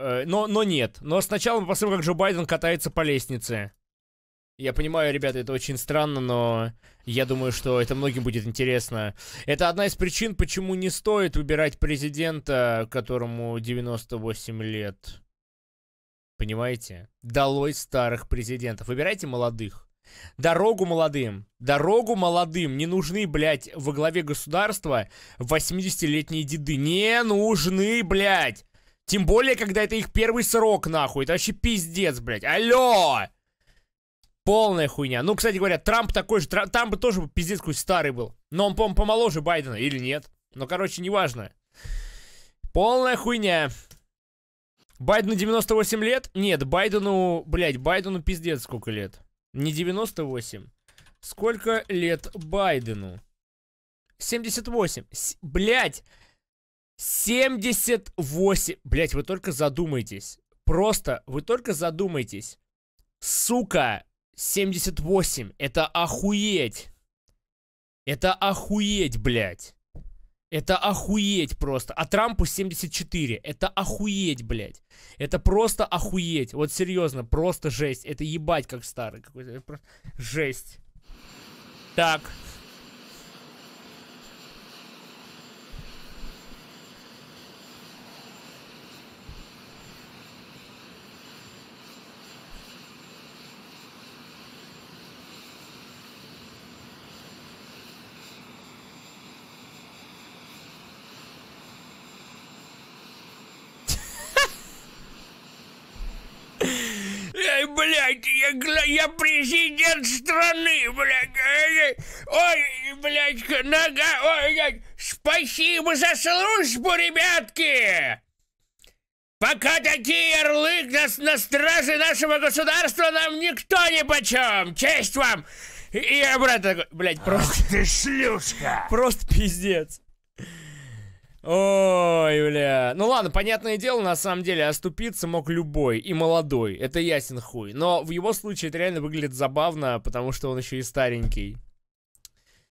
Э, но, но нет. Но сначала мы посмотрим, как Джо Байден катается по лестнице. Я понимаю, ребята, это очень странно, но я думаю, что это многим будет интересно. Это одна из причин, почему не стоит выбирать президента, которому 98 лет. Понимаете? Долой старых президентов. Выбирайте молодых. Дорогу молодым. Дорогу молодым. Не нужны, блядь, во главе государства 80-летние деды. Не нужны, блядь. Тем более, когда это их первый срок, нахуй. Это вообще пиздец, блядь. Алло! Полная хуйня. Ну, кстати говоря, Трамп такой же... Трамп тоже пиздец какой старый был. Но он, по-моему, помоложе Байдена или нет. Ну, короче, неважно. Полная хуйня. Байдену 98 лет? Нет, Байдену... Блядь, Байдену пиздец сколько лет. Не 98. Сколько лет Байдену? 78. С... Блядь! 78... Блять, вы только задумайтесь. Просто, вы только задумайтесь. Сука, 78. Это охуеть. Это охуеть, блядь. Это охуеть просто. А Трампу 74. Это охуеть, блядь. Это просто охуеть. Вот серьезно, просто жесть. Это ебать как старый какой-то. Просто... Жесть. Так. блядь, я, я президент страны, блядь. Э, ой, блядь, нога, ой, блядь. Спасибо за службу, ребятки. Пока такие орлы нас на страже нашего государства нам никто не почем. Честь вам. И, и обратно такой, блядь, просто... Ах ты шлюшка. Просто пиздец. Ой, бля. Ну ладно, понятное дело, на самом деле, оступиться мог любой, и молодой, это ясен хуй. Но в его случае это реально выглядит забавно, потому что он еще и старенький.